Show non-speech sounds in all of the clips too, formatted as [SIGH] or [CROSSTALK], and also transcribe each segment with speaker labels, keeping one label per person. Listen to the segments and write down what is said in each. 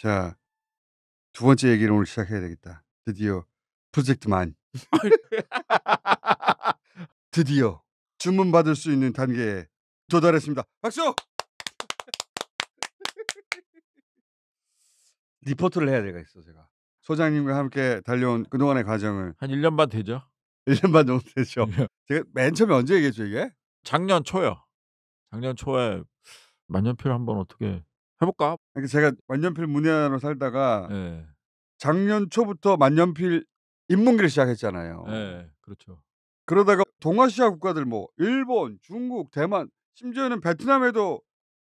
Speaker 1: 자, 두 번째 얘기를 오늘 시작해야 되겠다. 드디어 프로젝트 만. [LAUGHS] 드디어 주문 받을 수 있는 단계에 도달했습니다. 박수! [LAUGHS] 리포트를 해야 되가 있어 제가. 소장님과 함께 달려온 그동안의 과정을 한 1년 반 되죠? 1년 [LAUGHS] 반 정도 되죠. 제가 맨 처음에 언제 얘기했죠 이게? 작년 초요. 작년 초에 만년필 한번 어떻게 해볼까? 제가 만년필 문외로 살다가 예. 작년 초부터 만년필 인문기를 시작했잖아요. 예. 그렇죠. 그러다가 동아시아 국가들 뭐 일본, 중국, 대만, 심지어는 베트남에도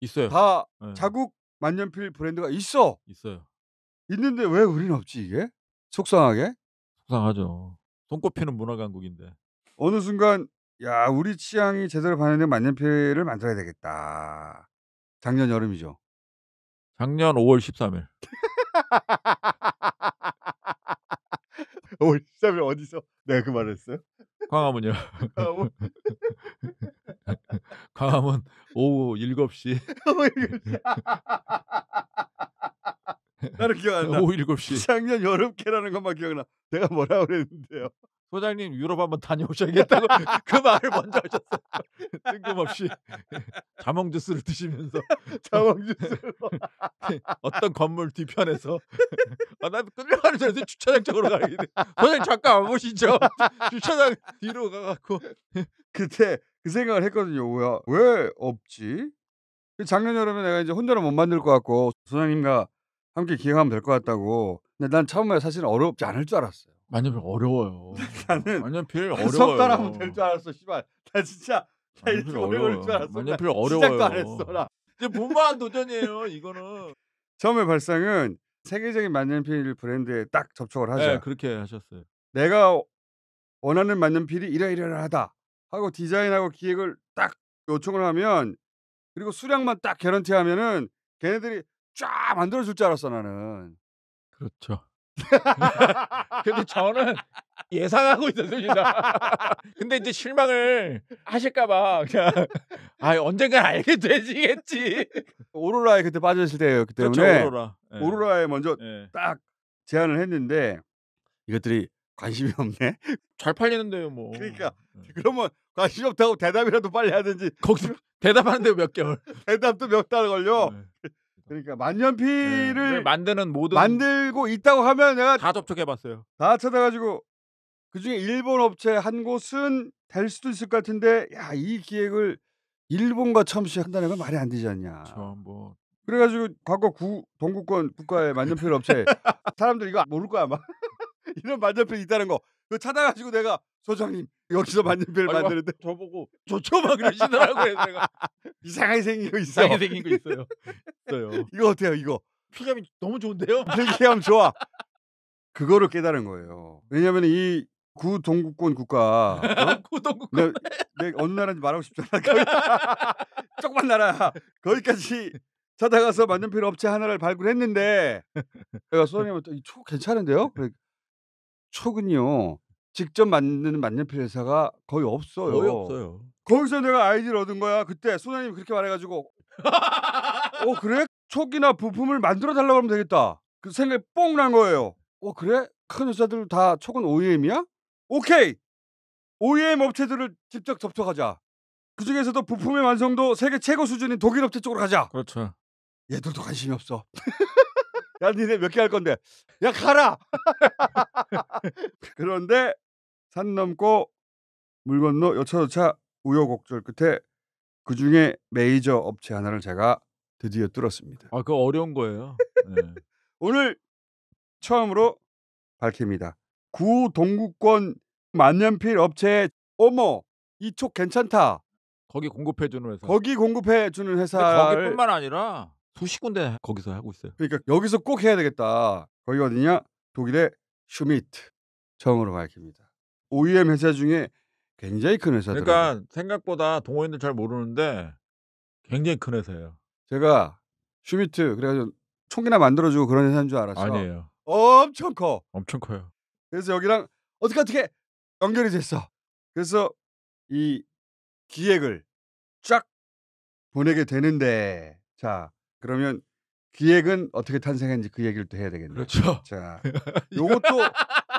Speaker 1: 있어요. 다 예. 자국 만년필 브랜드가 있어. 있어요. 있는데 왜 우리는 없지 이게? 속상하게? 속상하죠. 손꼽히는 문화 강국인데. 어느 순간 야 우리 취향이 제대로 반영된 만년필을 만들어야 되겠다. 작년 여름이죠. 작년 5월 13일. 5월 13일 어디서 내가
Speaker 2: 그 말을 했어요? 광화문이요. 광화문. [LAUGHS] 아, 뭐. [LAUGHS] 광화문
Speaker 1: 오후 7시. [LAUGHS]
Speaker 2: 오후 7시.
Speaker 1: 나는 기억나. 오후 7시. 작년 여름 캐라는 것만 기억나. 내가 뭐라 그랬는데요.
Speaker 2: 소장님 유럽 한번 다녀오셔야겠다고 그 말을 먼저 하셨어요. [LAUGHS] 뜬금없이 [LAUGHS] 자몽 주스를 드시면서 [LAUGHS] 자몽 주스를 어떤 건물 뒤편에서
Speaker 1: 아, 난 끌려가는 줄알았 주차장 쪽으로 가는데 선생 잠깐 안 보시죠? 주차장 뒤로 가갖고 그때 그 생각을 했거든요. 뭐야 왜 없지? 그 작년 여름에 내가 이제 혼자는 못 만들 것 같고 선생님과 함께 기획하면 될 것 같다고. 근데 난 처음에 사실 어렵지 않을 줄 알았어요. 만년필 어려워요. 나는 만년필 어려워요. 석달하면 될 줄 알았어. 씨발. 나 진짜 만년필 아, 그러니까 어려워요. 만년필 어려워요. 이제 본만 도전이에요.
Speaker 2: 이거는
Speaker 1: 처음에 발상은 세계적인 만년필 브랜드에 딱 접촉을 하자. 네, 그렇게 하셨어요. 내가 원하는 만년필이 이러이러하다 하고 디자인하고 기획을 딱 요청을 하면 그리고 수량만 딱 개런티하면은 걔네들이 쫙 만들어줄 줄 알았어 나는. 그렇죠. [LAUGHS] 근데 저는 예상하고
Speaker 2: 있었습니다. [LAUGHS] 근데 이제 실망을 하실까봐 그냥 아언젠가
Speaker 1: 알게 되지겠지 오로라에 그때 빠졌을 때였기 그렇죠, 때문에 그렇죠, 오로라. 예. 오로라에 먼저 예. 딱 제안을 했는데 이것들이 관심이 없네. 잘 팔리는데요, 뭐. 그러니까 예. 그러면 관심 없다고 대답이라도 빨리 하든지. 거기서 대답하는데 몇 개월. [LAUGHS] 대답도 몇 달 걸려. 예. 네. 그러니까 만년필을 네, 만드는 모든 만들고 있다고 하면 내가 다 접촉해봤어요. 다 찾아가지고 그중에 일본 업체 한 곳은 될 수도 있을 것 같은데 야이 기획을 일본과 처음 시작한다는 건 말이 안 되지 않냐. 그뭐 그래가지고 과거 구, 동구권 국가의 만년필 업체 [LAUGHS] 사람들 이거 모를 거야 아마 [LAUGHS] 이런 만년필 있다는 거. 그 찾아가지고 내가 소장님 여기서 만년필 만드는데 저보고 [LAUGHS] 좋죠 막 그러시더라고요. 내가 이상하게 생긴 거 있어. 이상하게 생긴 거 있어요. 있어요. [LAUGHS] 이거 어때요? 이거 피감이 너무 좋은데요? 필감 [LAUGHS] 좋아. 그거를 깨달은 거예요. 왜냐하면 이 구동국권 국가 어? 구동국권 내, 어느 나라인지 말하고 싶잖 않아. 조그만 나라 거기까지 찾아가서 만년필 업체 하나를 발굴했는데 내가 소장님한테 이초 괜찮은데요? 그래, 촉은요 직접 만드는 만년필 회사가 거의 없어요. 거의 없어요. 거기서 내가 아이디를 얻은 거야. 그때 소장님이 그렇게 말해가지고 어 그래? 초기나 부품을 만들어 달라고 하면 되겠다. 그 생각이 뽕난 거예요. 어 그래? 큰 회사들 다초은 OEM이야? 오케이! OEM 업체들을 직접 접촉하자. 그 중에서도 부품의 완성도 세계 최고 수준인 독일 업체 쪽으로 가자. 그렇죠. 얘들도 관심이 없어. [LAUGHS] 야, 니네 몇 개 할 건데. 야, 가라! [LAUGHS] 그런데 산 넘고 물 건너 여차저차 우여곡절 끝에 그 중에 메이저 업체 하나를 제가 드디어 뚫었습니다.
Speaker 2: 아, 그 어려운 거예요. 네. [LAUGHS]
Speaker 1: 오늘 처음으로 밝힙니다. 구 동구권 만년필 업체 어머 이쪽 괜찮다. 거기 공급해 주는 회사. 거기 공급해 주는 회사. 거기뿐만
Speaker 2: 아니라
Speaker 1: 수십 군데 거기서 하고 있어요. 그러니까 여기서 꼭 해야 되겠다. 거기 어디냐? 독일의 슈미트. 처음으로 밝힙니다. OEM 회사 중에 굉장히 큰회사죠 그러니까
Speaker 2: 생각보다 동호인들 잘 모르는데
Speaker 1: 굉장히 큰 회사예요. 제가 슈미트 그래가지고 총기나 만들어주고 그런 회사인 줄 알았어. 아니에요. 엄청 커. 엄청 커요. 그래서 여기랑 어떻게 어떻게 연결이 됐어. 그래서 이 기획을 쫙 보내게 되는데 자 그러면 기획은 어떻게 탄생했는지 그 얘기를 또 해야 되겠네요. 그렇죠. 자, [LAUGHS] 요것도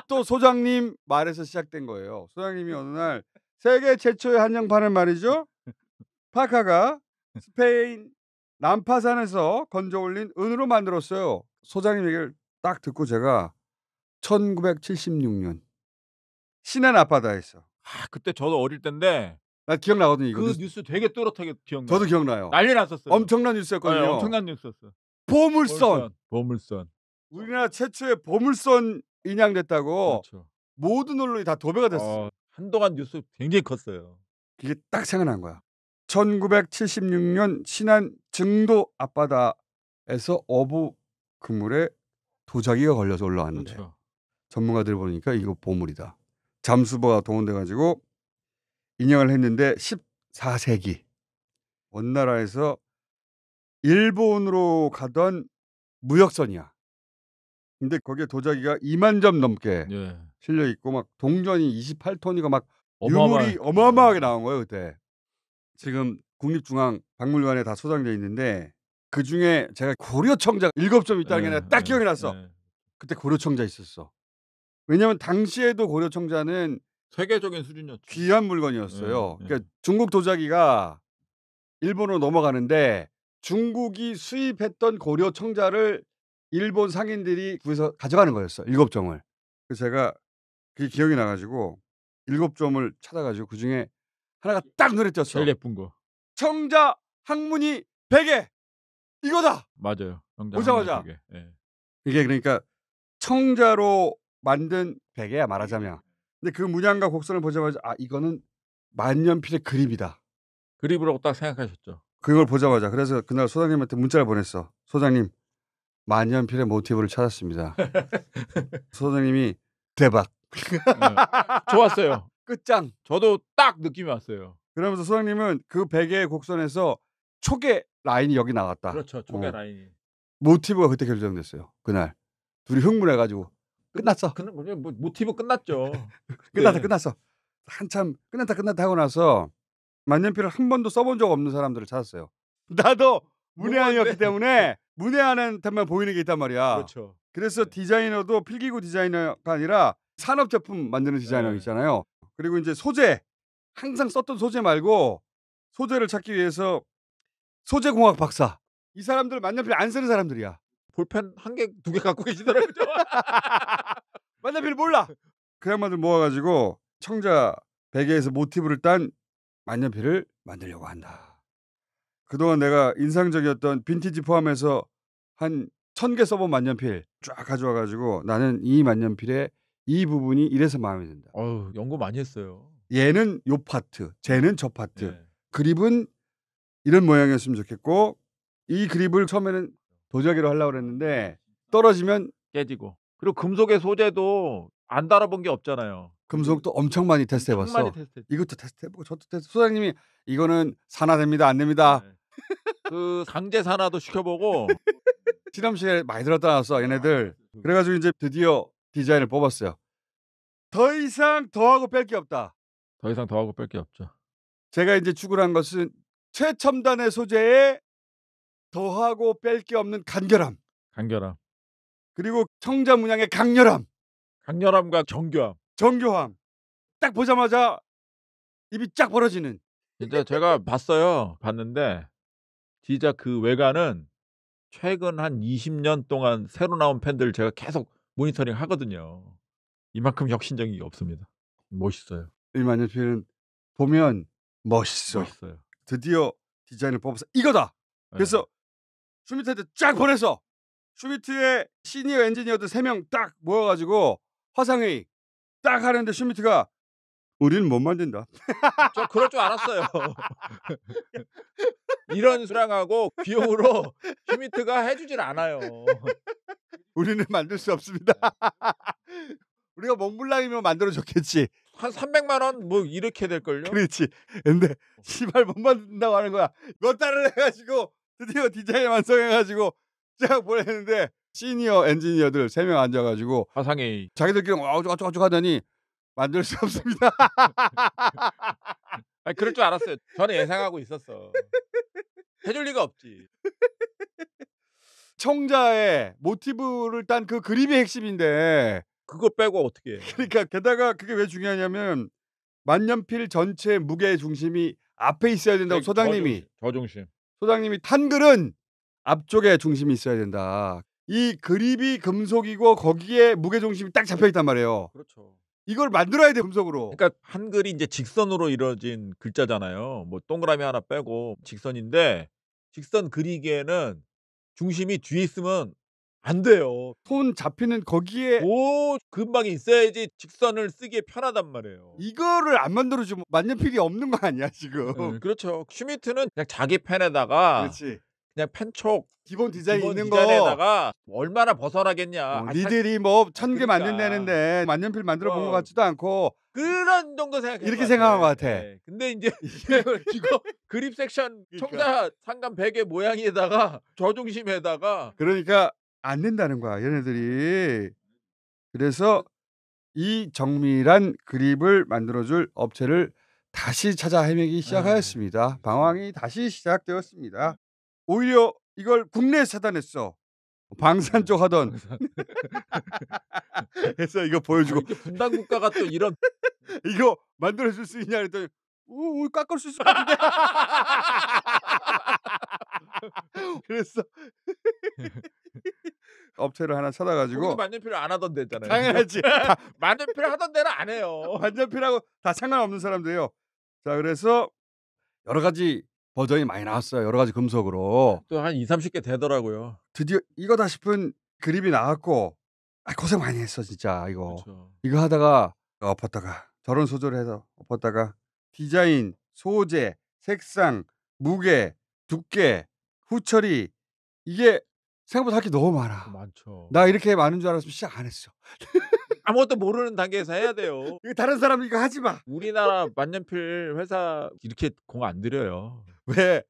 Speaker 1: 또 소장님 말에서 시작된 거예요. 소장님이 네. 어느 날 세계 최초의 한정판을 말이죠. 파카가 스페인 남파산에서 건져 올린 은으로 만들었어요. 소장님 얘기를 딱 듣고 제가 1976년 신의 나파다에서 아,
Speaker 2: 그때 저도 어릴 텐데
Speaker 1: 나 기억나거든요. 이거 그 뉴스.
Speaker 2: 뉴스 되게 또렷하게 기억나. 저도 기억나요. 난리
Speaker 1: 났었어요. 엄청난 예, 뉴스였거든요. 네, 엄청난 뉴스였어. 요 보물선. 보물선. 우리나라 최초의 보물선 인양됐다고 그렇죠. 모든 언론이 다 도배가 됐어. 어, 한동안 뉴스 굉장히 컸어요. 이게 딱 생각난 거야. 1976년 신안 증도 앞바다에서 어부 그물에 도자기가 걸려서 올라왔는데 그렇죠. 전문가들 보니까 이거 보물이다. 잠수부가 동원돼 가지고 인양을 했는데 14세기 원나라에서 일본으로 가던 무역선이야. 근데 거기에 도자기가 2만 점 넘게 예. 네. 실려 있고 막 동전이 28톤이가 막 어마어마... 유물이 어마어마하게 음. 나온 거예요 그때. 지금 국립중앙 박물관에 다 소장돼 있는데 그 중에 제가 고려청자 일곱 점 있다는 게딱 예. 기억이 났어. 예. 그때 고려청자 있었어. 왜냐하면 당시에도 고려청자는
Speaker 2: 세계적인 수준이었죠.
Speaker 1: 귀한 물건이었어요. 예. 그러니까 중국 도자기가 일본으로 넘어가는데 중국이 수입했던 고려청자를 일본 상인들이 구해서 가져가는 거였어. 일곱 점을. 그래서 제가 그게 기억이 나가지고 일곱 점을 찾아가지고 그 중에 하나가 예. 딱 눈에 띄었어. 제일 예쁜 거. 청자 항문이 베개 이거다. 맞아요. 오자마자. 네. 이게 예. 그러니까 청자로 만든 베개야 말하자면. 예. 근데 그 문양과 곡선을 보자마자 아 이거는 만년필의 그립이다. 그립이라고 딱 생각하셨죠. 그걸 보자마자 그래서 그날 소장님한테 문자를 보냈어. 소장님 만년필의 모티브를 찾았습니다. [LAUGHS] 선생님이 대박. 네. 좋았어요. [LAUGHS] 끝장. 저도 딱 느낌이 왔어요. 그러면서 선생님은그 베개의 곡선에서 초계 라인이 여기 나왔다. 그렇죠. 어. 초계 어. 라인이. 모티브가 그때 결정됐어요. 그날 둘이 흥분해가지고
Speaker 2: 끝났어. 그, 그, 뭐, 모티브 끝났죠. [LAUGHS] 끝났다 네. 끝났어.
Speaker 1: 한참 끝났다 끝났다 하고 나서 만년필을 한 번도 써본 적 없는 사람들을 찾았어요. 나도 문외한이었기 때문에 문외한한테만 보이는 게 있단 말이야. 그렇죠. 그래서 네. 디자이너도 필기구 디자이너가 아니라 산업 제품 만드는 디자이너 네. 있잖아요. 그리고 이제 소재 항상 썼던 소재 말고 소재를 찾기 위해서 소재 공학 박사. 이 사람들 만년필 안 쓰는 사람들이야. 볼펜 한 개, 두 개 갖고 계시더라고요. [LAUGHS] 만년필 몰라. 그 양반들 모아가지고 청자 베개에서 모티브를 딴 만년필을 만들려고 한다. 그동안 내가 인상적이었던 빈티지 포함해서 한 천개 써본 만년필 쫙 가져와가지고 나는 이 만년필에 이 부분이 이래서 마음에 든다. 어 연구
Speaker 2: 많이 했어요.
Speaker 1: 얘는 요 파트, 쟤는 저 파트. 네. 그립은 이런 모양이었으면 좋겠고 이 그립을 처음에는 도자기로 하려고 그랬는데 떨어지면 깨지고 그리고 금속의 소재도 안 달아본 게 없잖아요. 금속도 엄청 많이 테스트해봤어. 엄 많이 테스트했죠. 이것도 테스트해보고 저도 테스트. 소장님이 이거는 산화됩니다, 안 됩니다. 네.
Speaker 2: 그 강제 산화도 시켜보고
Speaker 1: 실험실에 [LAUGHS] 많이 들었다 나왔어 아, 얘네들. 그 그 그래가지고 이제 드디어 디자인을 뽑았어요. 더 이상 더하고 뺄 게 없다. 더 이상 더하고 뺄 게 없죠. 제가 이제 추구를 한 것은 최첨단의 소재에 더하고 뺄 게 없는 간결함. 간결함. 그리고 청자 문양의 강렬함. 강렬함과 정교함. 정교함. 딱 보자마자 입이 쫙 벌어지는. 진짜 제가
Speaker 2: 봤어요. 봤는데 진짜 그 외관은 최근 한 20년 동안 새로 나온 팬들 제가 계속 모니터링 하거든요. 이만큼 혁신적인 게 없습니다. 멋있어요.
Speaker 1: 일만년 뒤은 보면 멋있어. 멋있어요. 드디어 디자인을 뽑아서 이거다. 예. 그래서 네. 슈미트한테 쫙 보내서 슈미트의 시니어 엔지니어들 3명 딱 모여가지고 화상회의 딱 하는데 슈미트가 우리는 못 만든다.
Speaker 2: 저 그럴 줄 알았어요. [LAUGHS]
Speaker 1: 이런 수량하고 비용으로 휴미트가 해주질 않아요. 우리는 만들 수 없습니다. 네. [LAUGHS] 우리가 몽블랑이면 만들어줬겠지. 한 300만 원 뭐 이렇게 될걸요? 그렇지. 근데 시발 어. 못 만든다고 하는 거야. 몇 달을 해가지고 드디어 디자인 완성해가지고 제가 보냈는데 시니어 엔지니어들 3명 앉아가지고 화상회의 자기들끼리 어쩌고저쩌고 하더니 만들 수 없습니다.
Speaker 2: [LAUGHS] 아 그럴 줄 알았어요. 저는 예상하고 있었어. 해줄 리가 없지.
Speaker 1: 청자의 모티브를 딴 그 그림이 핵심인데 그거 빼고 어떻게 해? 그러니까 게다가 그게 왜 중요하냐면 만년필 전체 무게 중심이 앞에 있어야 된다고 그러니까 소장님이 저중심. 소장님이 탄 글은 앞쪽에 중심이 있어야 된다. 이 그립이 금속이고 거기에 무게 중심이 딱 잡혀 있단 말이에요. 그렇죠. 이걸 만들어야 돼 금속으로. 그러니까
Speaker 2: 한글이 이제 직선으로 이루어진 글자잖아요. 뭐 동그라미 하나 빼고 직선인데 직선 그리기에는 중심이 뒤에 있으면 안 돼요.
Speaker 1: 손 잡히는 거기에 오근방 있어야지
Speaker 2: 직선을 쓰기에 편하단 말이에요.
Speaker 1: 이거를 안 만들어주면 만년필이 없는 거 아니야 지금. 음, 그렇죠. 슈미트는 그냥 자기
Speaker 2: 펜에다가 그렇지. 그냥 펜촉 기본 디자인 기본 있는 거에다가 뭐 얼마나 벗어나겠냐.
Speaker 1: 어, 뭐 아니, 들이뭐천개 그러니까. 만든다는데 만년필 만들어 본것 어. 같지도 않고
Speaker 2: 그런 정도 생각 이렇게 생각한 것 같아. 네. 근데 이제 [LAUGHS] [LAUGHS] 이거 [LAUGHS] 그립 섹션 청자 그러니까. 상감 베개 모양에다가 저중심에다가
Speaker 1: 그러니까 안 된다는 거야 얘네들이. 그래서 이 정밀한 그립을 만들어줄 업체를 다시 찾아 헤매기 아. 시작하였습니다. 방황이 다시 시작되었습니다. 오히려 이걸 국내에 차단했어. 방산 음. 쪽 하던 [LAUGHS] 해서 이거 보여주고 아, 분단 국가가 또 이런 [LAUGHS] 이거 만들어줄 수 있냐 그랬더니 오, 오 깎을 수 있을 것 같은데 [LAUGHS] 그랬어 업체를 하나 찾아가지고 만년필을 안
Speaker 2: 하던 데잖아요 당연하지 만년필 하던 데는
Speaker 1: 안 해요 만년필하고 다 상관없는 사람들이요 자 그래서 여러 가지 버전이 많이 나왔어요. 여러 가지 금속으로. 또 한 2, 30개 되더라고요. 드디어 이거다 싶은 그립이 나왔고 아, 고생 많이 했어 진짜 이거. 그렇죠. 이거 하다가 엎었다가 저런 소조를 해서 엎었다가 디자인, 소재, 색상, 무게, 두께, 후처리 이게 생각보다 할 게 너무 많아. 많죠. 나 이렇게 많은 줄 알았으면 시작 안 했어. [LAUGHS] 아무것도 모르는 단계에서 해야 돼요. 다른 사람 이거 하지
Speaker 2: 마. 우리나라 만년필 회사
Speaker 1: 이렇게 공 안 들여요. 왜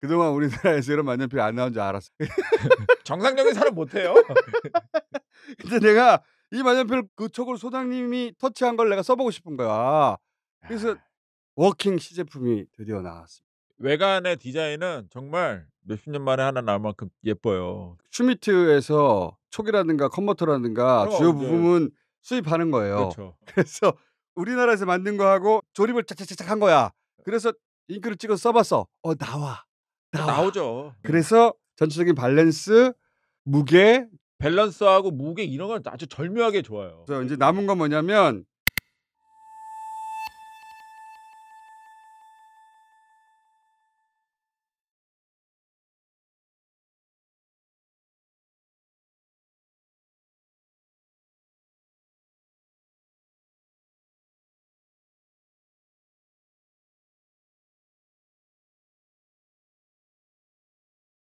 Speaker 1: 그동안 우리나라에서 이런 만년필 안 나온 줄 알았어. [LAUGHS] 정상적인 사람 못해요. [LAUGHS] 근데 내가 이 만년필 그쪽을 소장님이 터치한 걸 내가 써보고 싶은 거야. 그래서 아. 워킹 시제품이 드디어 나왔습니다.
Speaker 2: 외관의 디자인은 정말 몇십 년 만에 하나 나올 만큼 예뻐요.
Speaker 1: 슈미트에서 촉이라든가 컨버터라든가 주요 부분은 네. 수입하는 거예요. 그렇죠. 그래서 우리나라에서 만든 거하고 조립을 착착착착 한 거야. 어. 그래서 잉크를 찍어 서 써봤어. 어 나와. 어, 나와. 나오죠. 음. 그래서 전체적인 밸런스, 무게, 밸런스하고 무게 이런 건 아주 절묘하게 좋아요. 그래서 이제 남은 건 뭐냐면